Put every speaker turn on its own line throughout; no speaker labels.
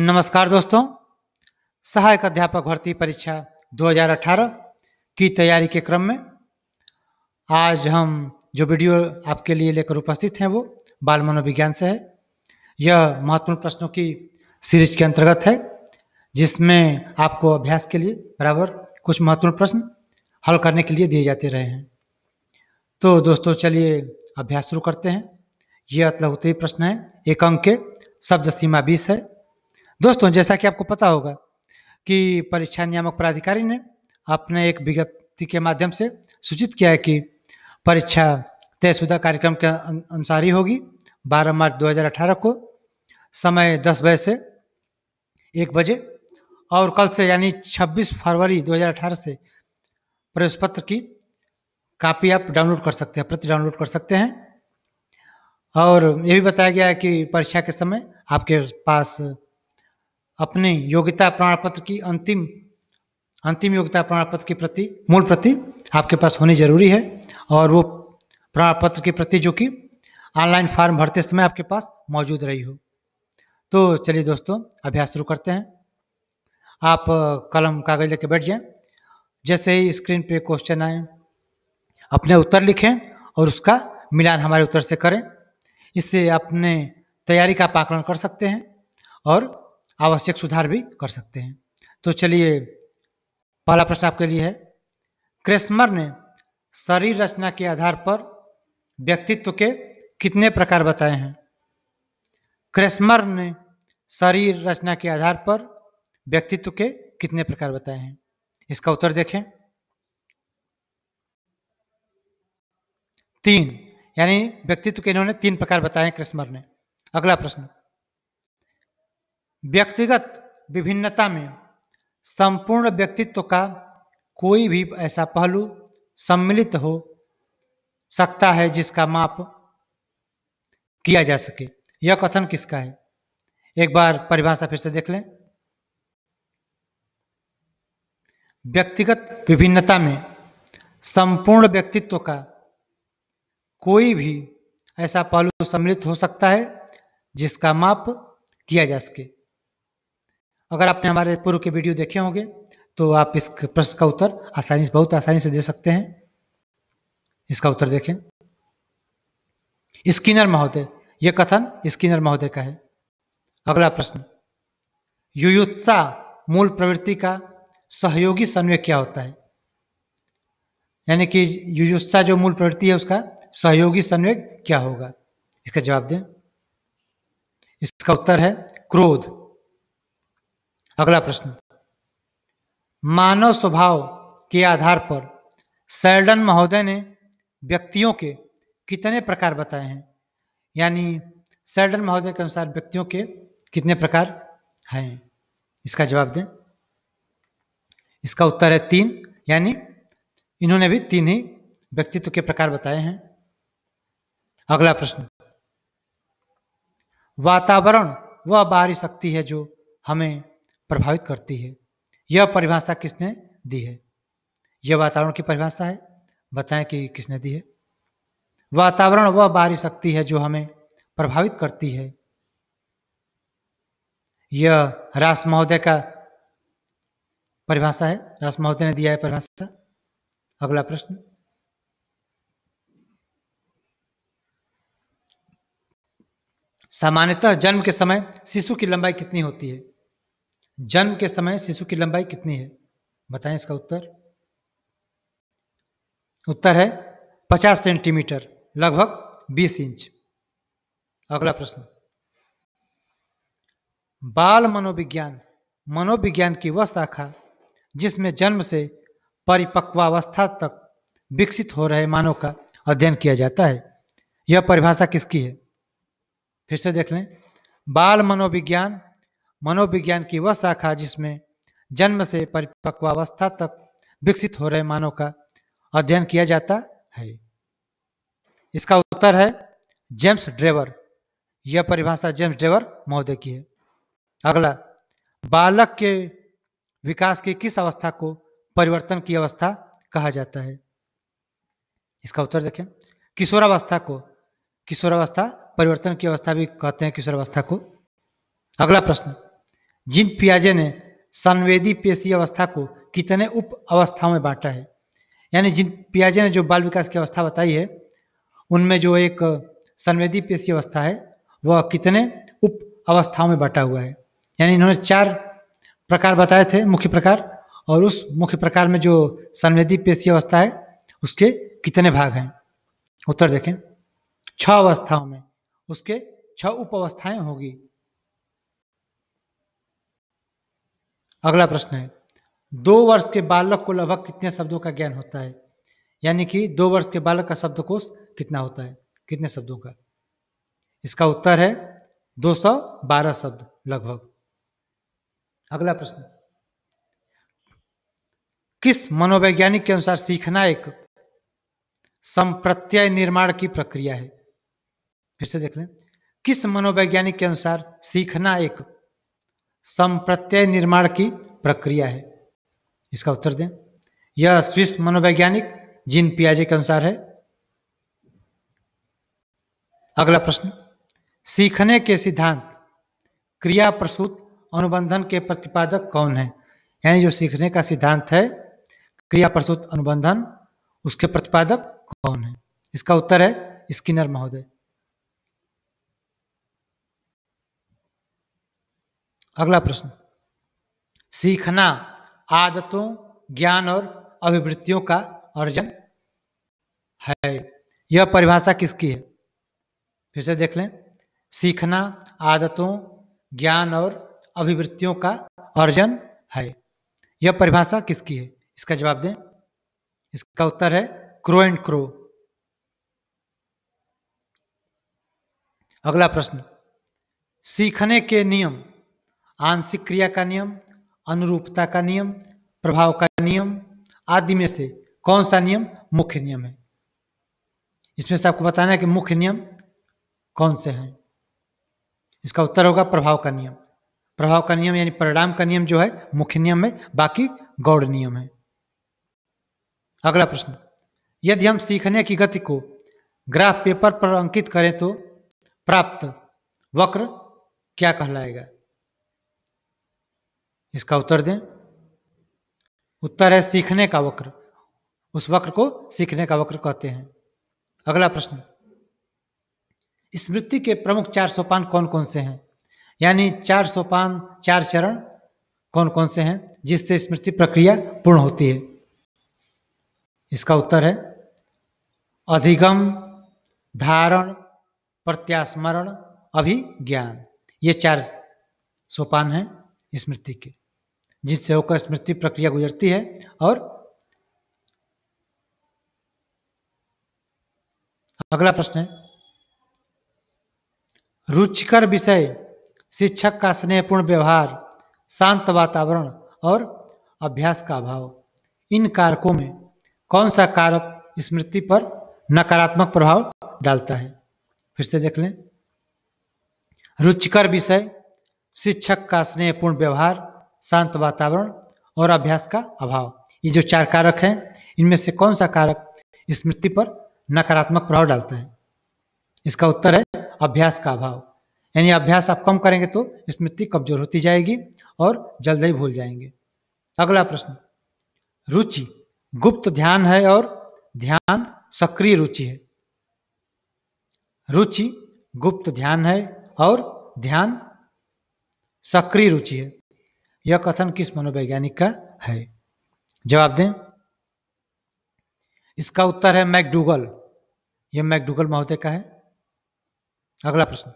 नमस्कार दोस्तों सहायक अध्यापक भर्ती परीक्षा 2018 की तैयारी के क्रम में आज हम जो वीडियो आपके लिए लेकर उपस्थित हैं वो बाल मनोविज्ञान से है यह महत्वपूर्ण प्रश्नों की सीरीज के अंतर्गत है जिसमें आपको अभ्यास के लिए बराबर कुछ महत्वपूर्ण प्रश्न हल करने के लिए दिए जाते रहे हैं तो दोस्तों चलिए अभ्यास शुरू करते हैं ये अतलहुत प्रश्न है एक अंक के शब्द सीमा बीस है दोस्तों जैसा कि आपको पता होगा कि परीक्षा नियामक प्राधिकारी ने अपने एक विज्ञप्ति के माध्यम से सूचित किया है कि परीक्षा तयशुदा कार्यक्रम के अनुसार ही होगी 12 मार्च 2018 को समय 10 बजे से 1 बजे और कल से यानी 26 फरवरी 2018 से प्रवेश पत्र की कापी आप डाउनलोड कर सकते हैं प्रति डाउनलोड कर सकते हैं और ये भी बताया गया है कि परीक्षा के समय आपके पास अपने योग्यता प्रमाण पत्र की अंतिम अंतिम योग्यता प्रमाण पत्र की प्रति मूल प्रति आपके पास होनी जरूरी है और वो प्रमाण पत्र की प्रति जो कि ऑनलाइन फॉर्म भरते समय आपके पास मौजूद रही हो तो चलिए दोस्तों अभ्यास शुरू करते हैं आप कलम कागज लेकर बैठ जाएं जैसे ही स्क्रीन पे क्वेश्चन आए अपने उत्तर लिखें और उसका मिलान हमारे उत्तर से करें इससे अपने तैयारी का आकलन कर सकते हैं और आवश्यक सुधार भी कर सकते हैं तो चलिए पहला प्रश्न आपके लिए है क्रिस्मर ने शरीर रचना के आधार पर व्यक्तित्व के कितने प्रकार बताए हैं क्रेस्मर ने शरीर रचना के आधार पर व्यक्तित्व के कितने प्रकार बताए हैं इसका उत्तर देखें तीन यानी व्यक्तित्व के इन्होंने तीन प्रकार बताए हैं क्रिस्मर ने अगला प्रश्न व्यक्तिगत विभिन्नता में संपूर्ण व्यक्तित्व का कोई भी ऐसा पहलू सम्मिलित हो सकता है जिसका माप किया जा सके यह कथन किसका है एक बार परिभाषा फिर से देख लें व्यक्तिगत विभिन्नता में संपूर्ण व्यक्तित्व का कोई भी ऐसा पहलू सम्मिलित हो सकता है जिसका माप किया जा सके अगर आपने हमारे पूर्व के वीडियो देखे होंगे तो आप इस प्रश्न का उत्तर आसानी से बहुत आसानी से दे सकते हैं इसका उत्तर देखें स्किनर महोदय यह कथन स्किनर महोदय का है अगला प्रश्न युयुत्सा मूल प्रवृत्ति का सहयोगी सन्वय क्या होता है यानी कि युयुत्सा जो मूल प्रवृत्ति है उसका सहयोगी संवेग क्या होगा इसका जवाब दें इसका उत्तर है क्रोध अगला प्रश्न मानव स्वभाव के आधार पर सैल्डन महोदय ने व्यक्तियों के कितने प्रकार बताए हैं यानी सैल्डन महोदय के अनुसार व्यक्तियों के कितने प्रकार हैं इसका जवाब दें इसका उत्तर है तीन यानी इन्होंने भी तीन ही व्यक्तित्व के प्रकार बताए हैं अगला प्रश्न वातावरण वह बाहरी शक्ति है जो हमें प्रभावित करती है यह परिभाषा किसने दी है यह वातावरण की परिभाषा है बताएं कि किसने दी है वातावरण वह बाहरी शक्ति है जो हमें प्रभावित करती है यह रास महोदय का परिभाषा है रास महोदय ने दिया है परिभाषा अगला प्रश्न सामान्यतः जन्म के समय शिशु की लंबाई कितनी होती है जन्म के समय शिशु की लंबाई कितनी है बताएं इसका उत्तर उत्तर है पचास सेंटीमीटर लगभग बीस इंच अगला प्रश्न बाल मनोविज्ञान मनोविज्ञान की वह शाखा जिसमें जन्म से परिपक्वावस्था तक विकसित हो रहे मानव का अध्ययन किया जाता है यह परिभाषा किसकी है फिर से देख लें बाल मनोविज्ञान मनोविज्ञान की वह शाखा जिसमें जन्म से परिपक्वावस्था तक विकसित हो रहे मानव का अध्ययन किया जाता है इसका उत्तर है जेम्स ड्रेवर यह परिभाषा जेम्स ड्रेवर महोदय की है अगला बालक के विकास की किस अवस्था को परिवर्तन की अवस्था कहा जाता है इसका उत्तर देखें किशोरावस्था को किशोरावस्था परिवर्तन की अवस्था भी कहते हैं किशोरावस्था को अगला प्रश्न जिन पियाजे ने संवेदी पेशी अवस्था को कितने उप अवस्थाओं में बांटा है यानी जिन पियाजे ने जो बाल विकास की अवस्था बताई है उनमें जो एक संवेदी पेशी अवस्था है वह कितने उप अवस्थाओं में बांटा हुआ है यानी इन्होंने चार प्रकार बताए थे मुख्य प्रकार और उस मुख्य प्रकार में जो संवेदी पेशी अवस्था है उसके कितने भाग हैं उत्तर देखें छ अवस्थाओं में उसके छ उप अवस्थाएँ होगी अगला प्रश्न है दो वर्ष के बालक को लगभग कितने शब्दों का ज्ञान होता है यानी कि दो वर्ष के बालक का शब्दकोश कितना होता है कितने शब्दों का इसका उत्तर है 212 शब्द लगभग अगला प्रश्न किस मनोवैज्ञानिक के अनुसार सीखना एक संप्रत्यय निर्माण की प्रक्रिया है फिर से देख लें किस मनोवैज्ञानिक के अनुसार सीखना एक संप्रत्यय निर्माण की प्रक्रिया है इसका उत्तर दें यह स्विस मनोवैज्ञानिक जिन पियाजे के अनुसार है अगला प्रश्न सीखने के सिद्धांत क्रिया प्रसूत अनुबंधन के प्रतिपादक कौन है यानी जो सीखने का सिद्धांत है क्रिया प्रसूत अनुबंधन उसके प्रतिपादक कौन है इसका उत्तर है स्किनर महोदय अगला प्रश्न सीखना आदतों ज्ञान और अभिवृत्तियों का अर्जन है यह परिभाषा किसकी है फिर से देख लें सीखना आदतों ज्ञान और अभिवृत्तियों का अर्जन है यह परिभाषा किसकी है इसका जवाब दें इसका उत्तर है क्रो एंड क्रो अगला प्रश्न सीखने के नियम आंशिक क्रिया का नियम अनुरूपता का नियम प्रभाव का नियम आदि में से कौन सा नियम मुख्य नियम है इसमें से आपको बताना है कि मुख्य नियम कौन से हैं इसका उत्तर होगा प्रभाव का नियम प्रभाव का नियम यानी परिणाम का नियम जो है मुख्य नियम है बाकी गौड़ नियम है अगला प्रश्न यदि हम सीखने की गति को ग्राफ पेपर पर अंकित करें तो प्राप्त वक्र क्या कहलाएगा इसका उत्तर दें उत्तर है सीखने का वक्र उस वक्र को सीखने का वक्र कहते हैं अगला प्रश्न स्मृति के प्रमुख चार सोपान कौन कौन से हैं यानी चार सोपान चार चरण कौन कौन से हैं जिससे स्मृति प्रक्रिया पूर्ण होती है इसका उत्तर है अधिगम धारण प्रत्यास्मरण अभिज्ञान ये चार सोपान हैं स्मृति के जिससे होकर स्मृति प्रक्रिया गुजरती है और अगला प्रश्न है रुचिकर विषय शिक्षक का स्नेहपूर्ण व्यवहार शांत वातावरण और अभ्यास का अभाव इन कारकों में कौन सा कारक स्मृति पर नकारात्मक प्रभाव डालता है फिर से देख लें रुचिकर विषय शिक्षक का स्नेहपूर्ण व्यवहार शांत वातावरण और अभ्यास का अभाव ये जो चार कारक हैं इनमें से कौन सा कारक स्मृति पर नकारात्मक प्रभाव डालता है इसका उत्तर है अभ्यास का अभाव यानी अभ्यास आप कम करेंगे तो स्मृति कमजोर होती जाएगी और जल्द ही भूल जाएंगे अगला प्रश्न रुचि गुप्त ध्यान है और ध्यान सक्रिय रुचि है रुचि गुप्त ध्यान है और ध्यान सक्रिय रुचि है यह कथन किस मनोवैज्ञानिक का है जवाब दें इसका उत्तर है मैकडूगल यह मैकडूगल महोदय का है अगला प्रश्न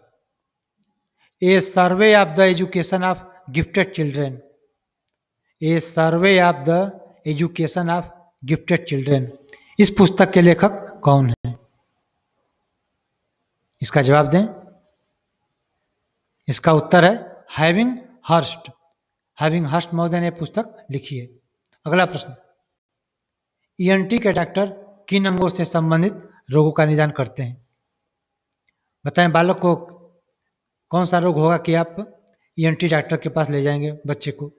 a survey of the education of gifted children a survey of the education of gifted children इस पुस्तक के लेखक कौन है इसका जवाब दें इसका उत्तर है हैविंग हर्स्ट हैविंग हर्स्ट महोदय ने पुस्तक लिखी है अगला प्रश्न ईएनटी e के डॉक्टर किन अंगों से संबंधित रोगों का निदान करते हैं बताएं बालक को कौन सा रोग होगा कि आप ईएनटी e डॉक्टर के पास ले जाएंगे बच्चे को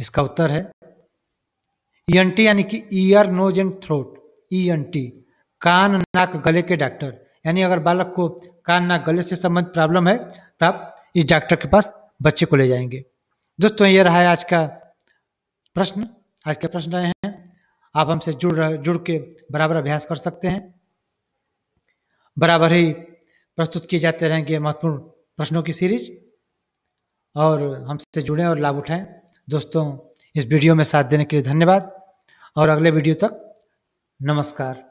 इसका उत्तर है ईएनटी e यानी कि ear nose and throat ENT कान नाक गले के डॉक्टर यानी अगर बालक को कान नाक गले से संबंधित प्रॉब्लम है तो आप इस डॉक्टर के पास बच्चे को ले जाएंगे दोस्तों ये रहा है आज का प्रश्न आज के प्रश्न रहे हैं आप हमसे जुड़ रह, जुड़ के बराबर अभ्यास कर सकते हैं बराबर ही प्रस्तुत किए जाते रहेंगे महत्वपूर्ण प्रश्नों की सीरीज और हमसे जुड़ें और लाभ उठाएं दोस्तों इस वीडियो में साथ देने के लिए धन्यवाद और अगले वीडियो तक नमस्कार